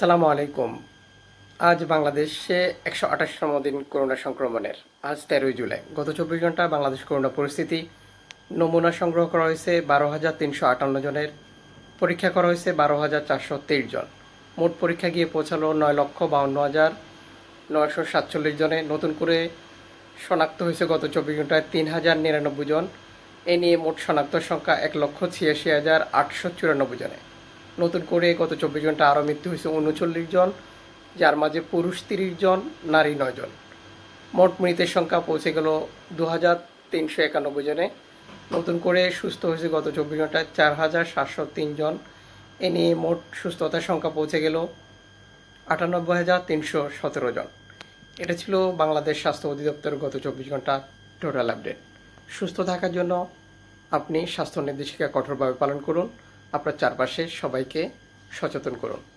সালামু আলাইকুম আজ বাংলাদেশে একশো আঠাশতম দিন করোনা সংক্রমণের আজ তেরোই জুলাই গত চব্বিশ ঘন্টা বাংলাদেশ করোনা পরিস্থিতি নমুনা সংগ্রহ করা হয়েছে বারো হাজার তিনশো আটান্ন জনের পরীক্ষা করা হয়েছে বারো হাজার চারশো তেইশ জন মোট পরীক্ষা গিয়ে পৌঁছালো নয় লক্ষ বাউন্ন হাজার নয়শো সাতচল্লিশ জনে নতুন করে শনাক্ত হয়েছে গত চব্বিশ ঘন্টায় তিন হাজার নিরানব্বই জন এ নিয়ে মোট শনাক্ত সংখ্যা এক লক্ষ ছিয়াশি হাজার আটশো চুরানব্বই জনে নতুন করে গত চব্বিশ ঘন্টা আরও মৃত্যু হয়েছে উনচল্লিশ জন যার মাঝে পুরুষ তিরিশ জন নারী নয় জন মোট মৃতের সংখ্যা পৌঁছে গেল দু হাজার তিনশো একানব্বই জনে নতুন করে সুস্থ হয়েছে গত চব্বিশ ঘন্টায় চার হাজার সাতশো তিনজন এ নিয়ে মোট সুস্থতার সংখ্যা পৌঁছে গেল আটানব্বই হাজার তিনশো সতেরো জন এটা ছিল বাংলাদেশ স্বাস্থ্য অধিদপ্তর গত চব্বিশ ঘন্টা টোটাল আপডেট সুস্থ থাকার জন্য আপনি স্বাস্থ্য নির্দেশিকা কঠোরভাবে পালন করুন আপনার চারপাশে সবাইকে সচেতন করুন